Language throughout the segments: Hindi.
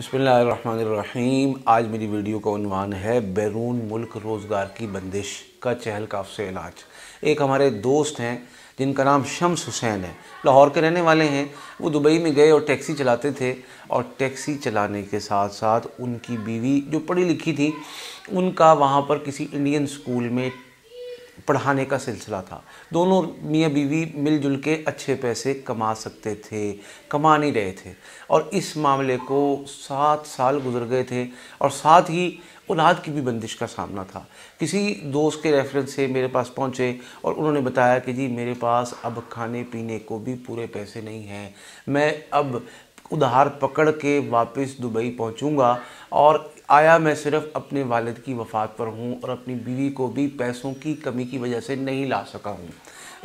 बसमीम आज मेरी वीडियो का उनवान है बैरून मुल्क रोज़गार की बंदिश का काफ से इलाज एक हमारे दोस्त हैं जिनका नाम शम्स हुसैन है लाहौर के रहने वाले हैं वो दुबई में गए और टैक्सी चलाते थे और टैक्सी चलाने के साथ साथ उनकी बीवी जो पढ़ी लिखी थी उनका वहाँ पर किसी इंडियन स्कूल में पढ़ाने का सिलसिला था दोनों मियाँ बीवी मिलजुल के अच्छे पैसे कमा सकते थे कमा नहीं रहे थे और इस मामले को सात साल गुजर गए थे और साथ ही औलाद की भी बंदिश का सामना था किसी दोस्त के रेफरेंस से मेरे पास पहुंचे और उन्होंने बताया कि जी मेरे पास अब खाने पीने को भी पूरे पैसे नहीं हैं मैं अब उधार पकड़ के वापस दुबई पहुंचूंगा और आया मैं सिर्फ अपने वालिद की वफ़ात पर हूँ और अपनी बीवी को भी पैसों की कमी की वजह से नहीं ला सका हूँ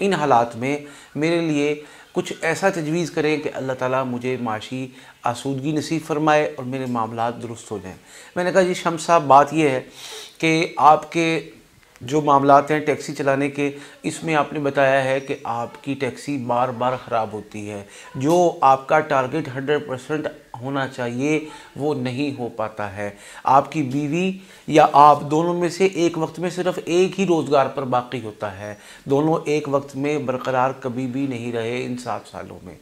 इन हालात में मेरे लिए कुछ ऐसा तजवीज़ करें कि अल्लाह ताला मुझे माशी आसूदगी नसीब फरमाए और मेरे मामला दुरुस्त हो जाएँ मैंने कहा जी शम साहब बात यह है कि आपके जो मामला हैं टैक्सी चलाने के इसमें आपने बताया है कि आपकी टैक्सी बार बार ख़राब होती है जो आपका टारगेट 100 परसेंट होना चाहिए वो नहीं हो पाता है आपकी बीवी या आप दोनों में से एक वक्त में सिर्फ एक ही रोज़गार पर बाकी होता है दोनों एक वक्त में बरकरार कभी भी नहीं रहे इन सात सालों में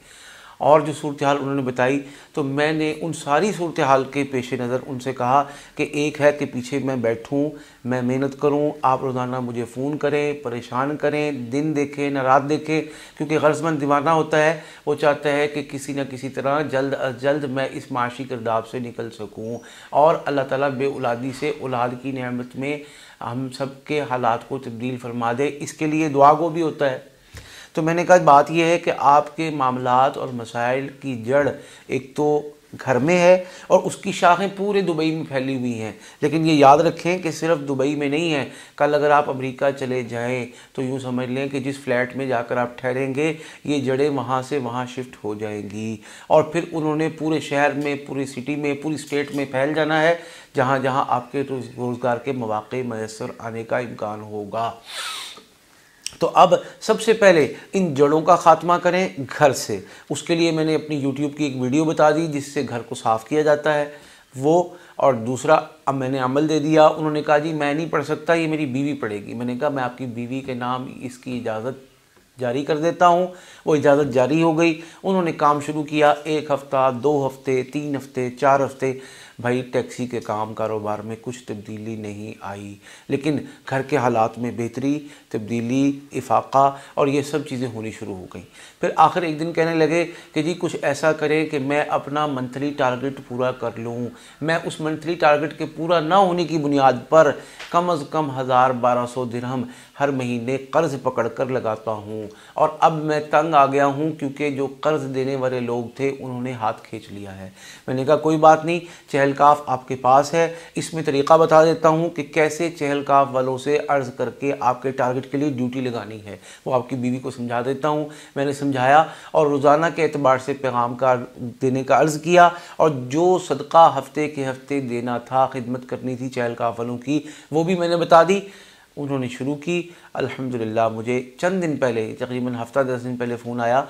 और जो सूरत हाल उन्होंने बताई तो मैंने उन सारी सूरत हाल के पेश नज़र उनसे कहा कि एक है कि पीछे मैं बैठूँ मैं मेहनत करूँ आप रोज़ाना मुझे फ़ोन करें परेशान करें दिन देखें ना रात देखें क्योंकि गर्जमंद दीवाना होता है वो चाहता है कि किसी न किसी तरह जल्द अज जल्द मैं इस माशी करदाब से निकल सकूँ और अल्लाह बे बेउलादी से औलाद की नियामत में हम सब के हालात को तब्दील फरमा दे इसके लिए दुआ गो भी होता है तो मैंने कहा बात यह है कि आपके मामला और मसाइल की जड़ एक तो घर में है और उसकी शाखें पूरे दुबई में फैली हुई हैं लेकिन ये याद रखें कि सिर्फ दुबई में नहीं है कल अगर आप अमेरिका चले जाएं तो यूँ समझ लें कि जिस फ्लैट में जाकर आप ठहरेंगे ये जड़ें वहाँ से वहाँ शिफ्ट हो जाएंगी और फिर उन्होंने पूरे शहर में पूरी सिटी में पूरी स्टेट में फैल जाना है जहाँ जहाँ आपके रोज़गार के मौाक़े मैसर आने का इम्कान होगा तो अब सबसे पहले इन जड़ों का खात्मा करें घर से उसके लिए मैंने अपनी YouTube की एक वीडियो बता दी जिससे घर को साफ़ किया जाता है वो और दूसरा अब मैंने अमल दे दिया उन्होंने कहा जी मैं नहीं पढ़ सकता ये मेरी बीवी पढ़ेगी मैंने कहा मैं आपकी बीवी के नाम इसकी इजाज़त जारी कर देता हूँ वो इजाज़त जारी हो गई उन्होंने काम शुरू किया एक हफ़्ता दो हफ़्ते तीन हफ़्ते चार हफ़्ते भाई टैक्सी के काम कारोबार में कुछ तब्दीली नहीं आई लेकिन घर के हालात में बेहतरी तब्दीली इफाक़ा और ये सब चीज़ें होनी शुरू हो गई फिर आखिर एक दिन कहने लगे कि जी कुछ ऐसा करें कि मैं अपना मंथली टारगेट पूरा कर लूँ मैं उस मंथली टारगेट के पूरा ना होने की बुनियाद पर कम अज़ कम हज़ार बारह सौ दिरहम हर महीने कर्ज़ पकड़ कर लगाता हूँ और अब मैं तंग आ गया हूँ क्योंकि जो कर्ज देने वाले लोग थे उन्होंने हाथ खींच लिया है मैंने कहा कोई बात नहीं चहलकाफ आपके पास है इसमें तरीका बता देता हूँ कि कैसे चहलकाफ वालों से अर्ज़ करके आपके टारगेट के लिए ड्यूटी लगानी है वो आपकी बीवी को समझा देता हूँ मैंने समझाया और रोज़ाना के अतबार से पैगाम का देने का अर्ज़ किया और जो सदका हफ्ते के हफ्ते देना था खिदमत करनी थी चहलकाफ वालों की वो भी मैंने बता दी उन्होंने शुरू की अल्हम्दुलिल्लाह मुझे चंद दिन पहले तकरीबन हफ्ता दस दिन पहले फ़ोन आया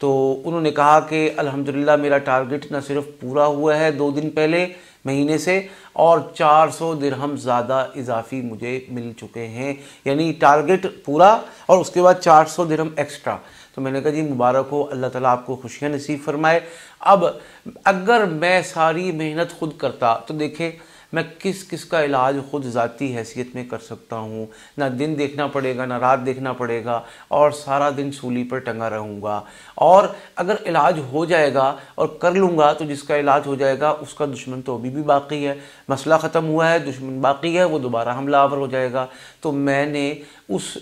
तो उन्होंने कहा कि अल्हम्दुलिल्लाह मेरा टारगेट न सिर्फ पूरा हुआ है दो दिन पहले महीने से और 400 सौ दिरहम ज़्यादा इजाफी मुझे मिल चुके हैं यानी टारगेट पूरा और उसके बाद 400 सौ दिरहम एक्स्ट्रा तो मैंने कहा जी मुबारक हो अल्लाह ताला आपको खुशियाँ नसीब फरमाए अब अगर मैं सारी मेहनत खुद करता तो देखें मैं किस किस का इलाज खुद ज़ाती हैसियत में कर सकता हूँ ना दिन देखना पड़ेगा ना रात देखना पड़ेगा और सारा दिन सूली पर टंगा रहूँगा और अगर इलाज हो जाएगा और कर लूँगा तो जिसका इलाज हो जाएगा उसका दुश्मन तो अभी भी बाकी है मसला ख़त्म हुआ है दुश्मन बाकी है वो दोबारा हमला आवर हो जाएगा तो मैंने उस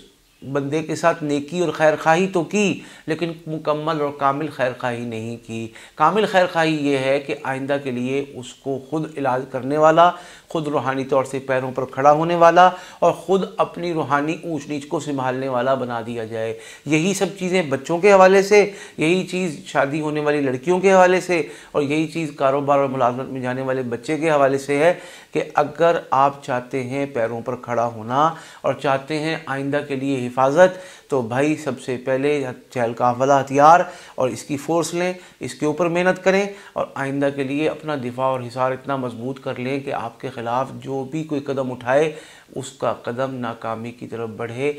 बंदे के साथ नेकी और खैर खाही तो की लेकिन मुकम्मल और कामिल खैर खाही नहीं की कामिल खैर खाही ये है कि आइंदा के लिए उसको ख़ुद इलाज करने वाला ख़ुद रूहानी तौर से पैरों पर खड़ा होने वाला और ख़ुद अपनी रूहानी ऊँच नीच को संभालने वाला बना दिया जाए यही सब चीज़ें बच्चों के हवाले से यही चीज़ शादी होने वाली लड़कियों के हवाले से और यही चीज़ कारोबार और मुलाजमत में जाने वाले बच्चे के हवाले से है कि अगर आप चाहते हैं पैरों पर खड़ा होना और चाहते हैं आइंदा के लिए हिफाजत तो भाई सबसे पहले चहल का अवला हथियार और इसकी फ़ोर्स लें इसके ऊपर मेहनत करें और आइंदा के लिए अपना दिफा और हिसार इतना मजबूत कर लें कि आपके ख़िलाफ़ जो भी कोई कदम उठाए उसका कदम नाकामी की तरफ बढ़े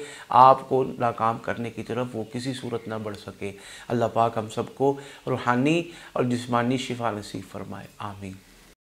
आपको नाकाम करने की तरफ वो किसी सूरत ना बढ़ सके अल्लाह पाक हम सबको रूहानी और जिस्मानी शिफा नसीब फरमाए आमीन